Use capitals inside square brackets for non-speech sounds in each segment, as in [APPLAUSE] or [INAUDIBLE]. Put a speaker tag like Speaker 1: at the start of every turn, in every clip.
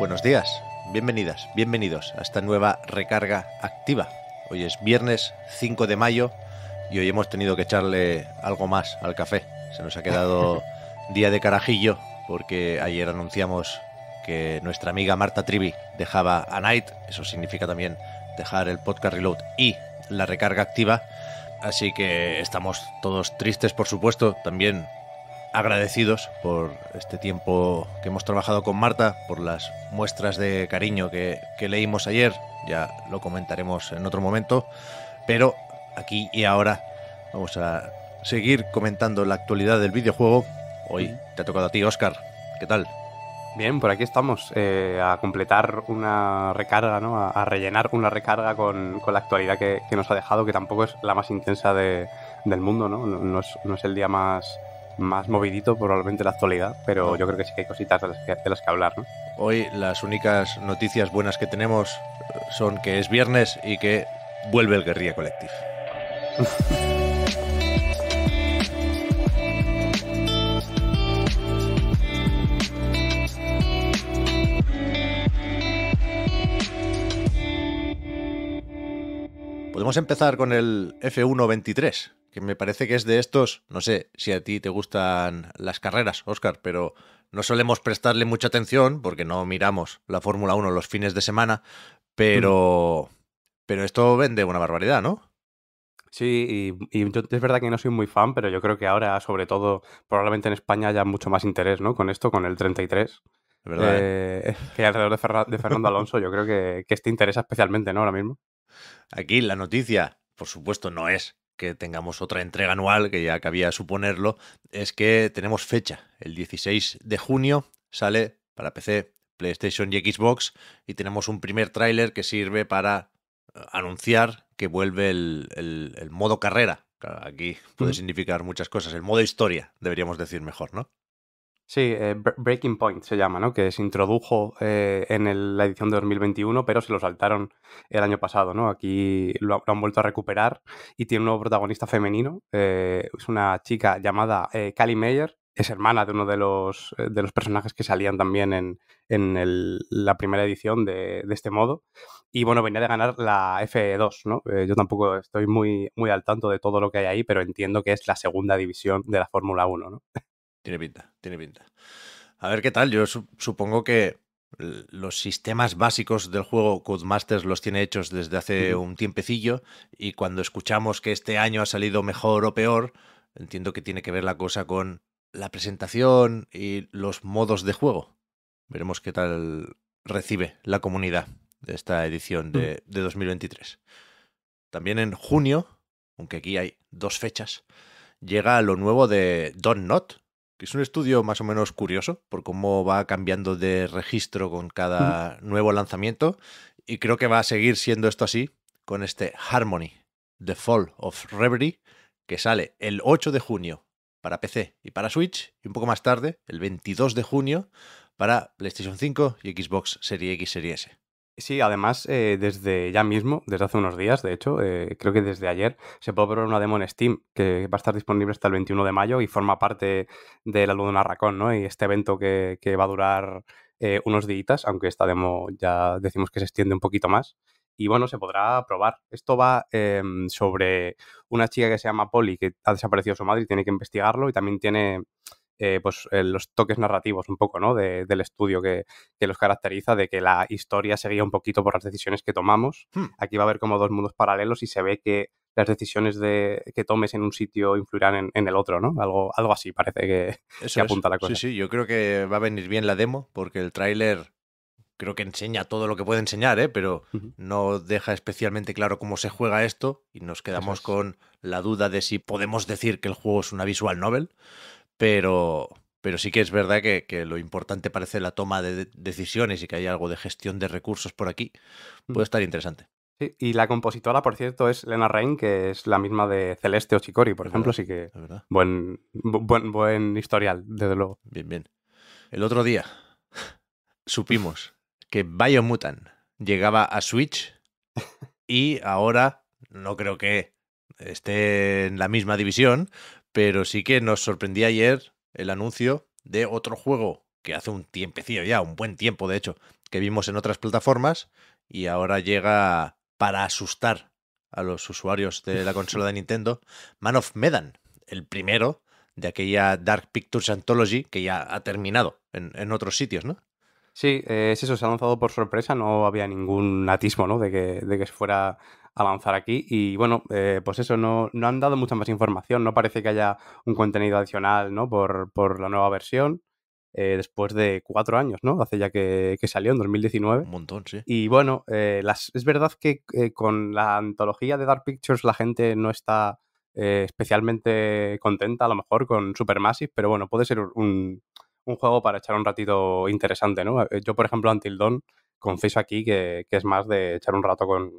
Speaker 1: Buenos días, bienvenidas, bienvenidos a esta nueva recarga activa. Hoy es viernes 5 de mayo y hoy hemos tenido que echarle algo más al café. Se nos ha quedado [LAUGHS] día de carajillo porque ayer anunciamos que nuestra amiga Marta Trivi dejaba a Night, eso significa también dejar el podcast reload y la recarga activa. Así que estamos todos tristes, por supuesto, también agradecidos por este tiempo que hemos trabajado con Marta, por las muestras de cariño que, que leímos ayer, ya lo comentaremos en otro momento, pero aquí y ahora vamos a seguir comentando la actualidad del videojuego. Hoy te ha tocado
Speaker 2: a ti, Oscar. ¿Qué tal? Bien, por aquí estamos, eh, a completar una recarga, ¿no? a, rellenar una recarga con, con la actualidad que, que, nos ha dejado, que tampoco es la más intensa del mundo, ¿no? No, es, no es el día más, más movidito probablemente la actualidad, pero yo creo que sí que hay cositas de las que, que hablar. Hoy las únicas noticias buenas que
Speaker 1: tenemos son que es viernes y que vuelve el Guerrilla Collective. Podemos empezar con el F123 que me parece que es de estos, no sé si a ti te gustan las carreras, Oscar, pero no solemos prestarle mucha atención porque no miramos la Fórmula 1 los fines de semana,
Speaker 2: pero, mm. pero esto vende una barbaridad, ¿no? Sí, y, es verdad que no soy muy fan, pero yo creo que ahora, sobre todo, probablemente en España haya mucho más interés, ¿no? Con esto, con el 33. ¿Verdad, ¿eh? Eh, [LAUGHS] Que alrededor de, Fernando Alonso, yo creo que, que este interesa especialmente, ¿no? Ahora mismo. Aquí la noticia, por supuesto, no es
Speaker 1: que tengamos otra entrega anual, que ya cabía suponerlo, es que tenemos fecha. El 16 de junio sale para PC, PlayStation y Xbox y tenemos un primer tráiler que sirve para eh, anunciar que vuelve el, modo carrera. aquí puede significar muchas cosas. El modo historia, deberíamos decir mejor, ¿no?
Speaker 2: Sí, eh, Breaking Point se llama, ¿no? Que se introdujo eh, en la edición de 2021, pero se lo saltaron el año pasado, ¿no? Aquí lo, han vuelto a recuperar y tiene un nuevo protagonista femenino. Eh, es una chica llamada Callie Mayer, es hermana de uno de los, de los personajes que salían también en, la primera edición de, este modo. Y bueno, venía de ganar la F2, ¿no? yo tampoco estoy muy, muy al tanto de todo lo que hay ahí, pero entiendo que es la segunda división de la Fórmula 1, ¿no? Tiene pinta, tiene pinta.
Speaker 1: A ver qué tal. Yo supongo que los sistemas básicos del juego Codemasters los tiene hechos desde hace un tiempecillo y cuando escuchamos que este año ha salido mejor o peor, entiendo que tiene que ver la cosa con la presentación y los modos de juego. Veremos qué tal recibe la comunidad de esta edición de, 2023. Mm. También en junio, aunque aquí hay dos fechas, llega lo nuevo de Don que es un estudio más o menos curioso por cómo va cambiando de registro con cada nuevo lanzamiento y creo que va a seguir siendo esto así con este Harmony, The Fall of Reverie, que sale el 8 de junio para PC y para Switch y un poco más tarde, el
Speaker 2: 22 de junio,
Speaker 1: para PlayStation 5 y Xbox Series X Series S.
Speaker 2: Sí, además, eh, desde ya mismo, desde hace unos días, de hecho, eh, creo que desde ayer, se puede probar una demo en Steam que va a estar disponible hasta el 21 de mayo y forma parte de la Luna Racón, ¿no? Y este evento que, va a durar eh, unos días, aunque esta demo ya decimos que se extiende un poquito más. Y bueno, se podrá probar. Esto va em, sobre una chica que se llama Polly, que ha desaparecido su madre y tiene que investigarlo y también tiene eh, pues, eh, los toques narrativos un poco ¿no? del estudio que, los caracteriza, de que la historia se un poquito por las decisiones que tomamos. Hmm. Aquí va a haber como dos mundos paralelos y se ve que las decisiones que tomes en un sitio influirán en, el otro, ¿no? Algo, algo así parece que, apunta la cosa. Sí, sí, yo creo que va a venir bien la demo porque el tráiler creo que enseña todo lo que puede enseñar,
Speaker 1: ¿eh? pero no deja especialmente claro cómo se juega esto y nos quedamos con la duda de si podemos decir que el juego es una visual novel pero, pero sí que es verdad que, lo importante parece la toma de decisiones y que hay algo de gestión de recursos por aquí. Mm. Puede estar interesante.
Speaker 2: Sí, y la compositora, por cierto, es Lena Rain, que es la misma de Celeste o Chicori, por ejemplo, así que buen, buen, buen historial, desde luego. Bien,
Speaker 1: bien. El otro día [LAUGHS] supimos que Biomutant llegaba a Switch [LAUGHS] y ahora no creo que esté en la misma división, pero sí que nos sorprendía ayer el anuncio de otro juego que hace un tiempecillo ya, un buen tiempo de hecho, que vimos en otras plataformas y ahora llega para asustar a los usuarios de la consola de Nintendo, Man of Medan, el primero de aquella Dark Pictures Anthology que ya ha terminado en,
Speaker 2: otros sitios, ¿no? Sí, es eso, se ha lanzado por sorpresa, no había ningún atismo ¿no? de, que, de que fuera a lanzar aquí. Y bueno, eh, pues eso, no, han dado mucha más información, no parece que haya un contenido adicional ¿no? por, la nueva versión. Eh, después de cuatro años, ¿no? Hace ya que, salió en 2019. Un montón, sí. Y bueno, eh, es verdad que con la antología de Dark Pictures la gente no está especialmente contenta, a lo mejor, con Supermassive, pero bueno, puede ser un, juego para echar un ratito interesante, ¿no? Yo, por ejemplo, Antildon Dawn, confieso aquí que es más de echar un rato con,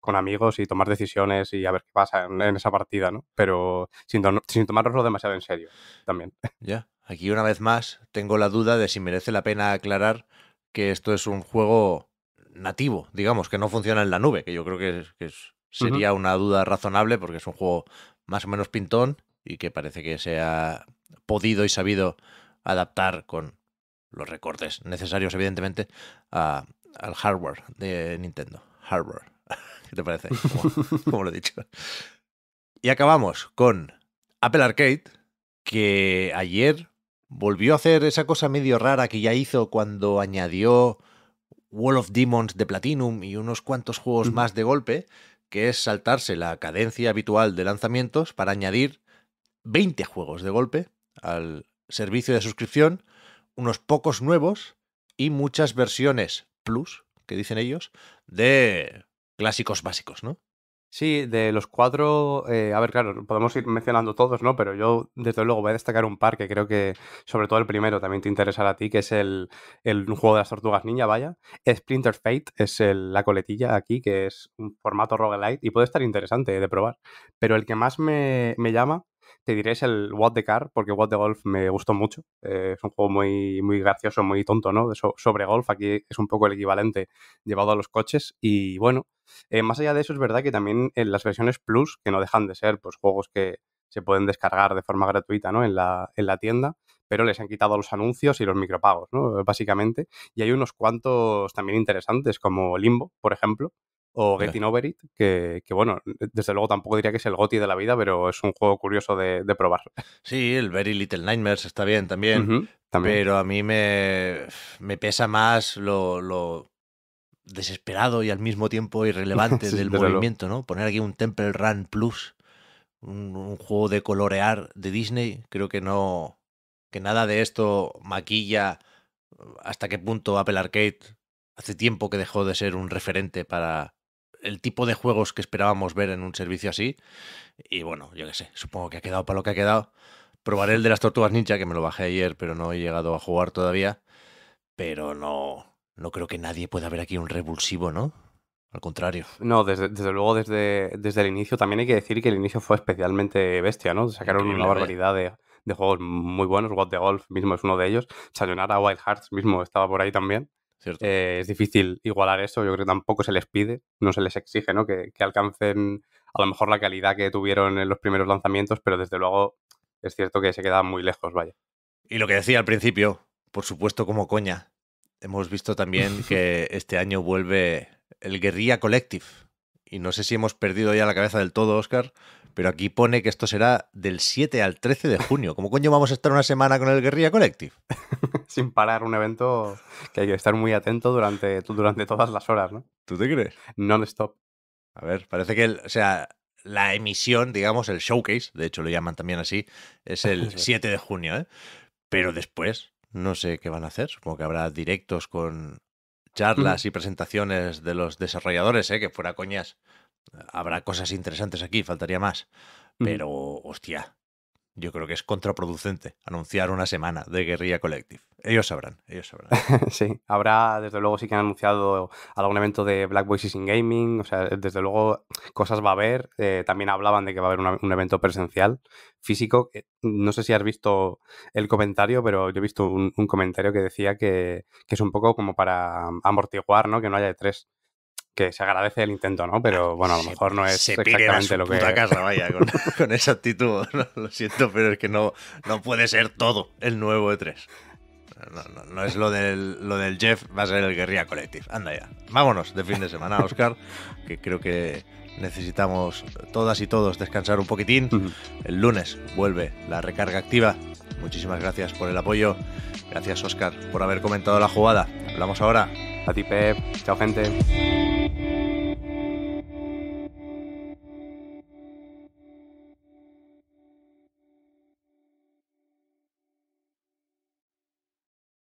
Speaker 2: con amigos y tomar decisiones y a ver qué pasa en, esa partida, ¿no? Pero sin, sin tomárnoslo demasiado en serio también. [LAUGHS] Ya,
Speaker 1: aquí una vez más tengo la duda de si merece la pena aclarar que esto es un juego nativo, digamos, que no funciona en la nube, que yo creo que, sería una duda razonable porque es un juego más o menos pintón y que parece que se ha podido y sabido adaptar con los recortes necesarios, evidentemente, al hardware de Nintendo. Hardware. [LAUGHS] ¿Qué te parece? Como, lo he dicho. Y acabamos con Apple Arcade, que ayer volvió a hacer esa cosa medio rara que ya hizo cuando añadió Wall of Demons de Platinum y unos cuantos juegos más de golpe, que es saltarse la cadencia habitual de lanzamientos para añadir 20 juegos de golpe al servicio de suscripción, unos pocos nuevos y muchas versiones plus, que dicen ellos, de clásicos básicos, ¿no?
Speaker 2: Sí, de los cuatro, eh, a ver, claro, podemos ir mencionando todos, ¿no? Pero yo, desde luego, voy a destacar un par que creo que, sobre todo el primero, también te interesará a ti, que es el, juego de las tortugas ninja, vaya. Splinter Fate es la coletilla aquí, que es un formato roguelite y puede estar interesante de probar. Pero el que más me llama te diré el What the Car, porque What the Golf me gustó mucho. Eh, es un juego muy, muy gracioso, muy tonto, ¿no? sobre golf, aquí es un poco el equivalente llevado a los coches. Y bueno, eh, más allá de eso, es verdad que también en las versiones Plus, que no dejan de ser pues, juegos que se pueden descargar de forma gratuita ¿no? en, la, en la tienda, pero les han quitado los anuncios y los micropagos, ¿no? Básicamente. Y hay unos cuantos también interesantes, como Limbo, por ejemplo, o Getting Over It, que, bueno, desde luego tampoco diría que es el GOTI de la vida, pero es un juego curioso de, probar. Sí, el Very Little Nightmares está bien también, pero
Speaker 1: a mí me, me pesa más lo, lo, desesperado y al mismo tiempo [LAUGHS] irrelevante del movimiento, ¿no? Poner aquí un Temple Run Plus, un juego de colorear de Disney, creo que no, que nada de esto maquilla hasta qué punto Apple Arcade hace tiempo que dejó de ser un referente para el tipo de juegos que esperábamos ver en un servicio así. Y bueno, yo qué sé, supongo que ha quedado para lo que ha quedado. Probaré el de las tortugas ninja, que me lo bajé ayer, pero no he llegado a jugar todavía. Pero no, no creo que nadie pueda ver aquí un revulsivo, ¿no?
Speaker 2: Al contrario. No, desde, luego, desde, desde el inicio también hay que decir que el inicio fue especialmente bestia, ¿no? Sacaron una barbaridad de, juegos muy buenos. What the Golf mismo es uno de ellos. Sayonara Wild Hearts mismo estaba por ahí también. Eh, es difícil igualar eso, yo creo que tampoco se les pide, no se les exige ¿no? Que, alcancen a lo mejor la calidad que tuvieron en los primeros lanzamientos, pero desde luego es cierto que se quedan muy lejos, vaya. Y lo que decía al principio,
Speaker 1: por supuesto como coña, hemos visto también [LAUGHS] que este año vuelve el Guerrilla Collective. Y no sé si hemos perdido ya la cabeza del todo, Oscar, pero aquí pone
Speaker 2: que esto será del 7 al 13 de junio. ¿Cómo coño vamos a estar una semana con el Guerrilla Collective? [LAUGHS] Sin parar, un evento que hay que estar muy atento durante, durante todas las horas, ¿no? ¿Tú te crees? Non-stop. A ver, parece que, o sea, la emisión, digamos, el
Speaker 1: showcase, de hecho lo llaman también así, es el 7 [LAUGHS] de junio, ¿eh? Pero después, no sé qué van a hacer. Supongo que habrá directos con charlas mm. y presentaciones de los desarrolladores, ¿eh? que fuera coñas habrá cosas interesantes aquí, faltaría más. Pero,
Speaker 2: hostia,
Speaker 1: yo creo que es contraproducente anunciar una semana de Guerrilla Collective. Ellos sabrán, ellos sabrán. [LAUGHS] sí,
Speaker 2: habrá, desde luego sí que han anunciado algún evento de Black Voices in Gaming, o sea, desde luego cosas va a haber. Eh, también hablaban de que va a haber un evento presencial, físico. Eh, no sé si has visto el comentario, pero yo he visto un, comentario que decía que, que, es un poco como para amortiguar, ¿no? Que no haya de tres que se agradece el intento, ¿no? Pero ah, bueno, a lo mejor no es exactamente lo que. vaya, [LAUGHS]
Speaker 1: [LAUGHS] con, esa actitud. lo siento, pero es que no, no puede ser todo el nuevo E3. No, es lo del, lo del Jeff, va a ser el Guerrilla Collective. Anda ya. Vámonos de fin de semana, Oscar, que creo que necesitamos todas y todos descansar un poquitín. El lunes vuelve la recarga activa. Muchísimas gracias por el apoyo. Gracias, Oscar, por haber comentado la jugada. Hablamos ahora. A ti, Pep. Chao, gente.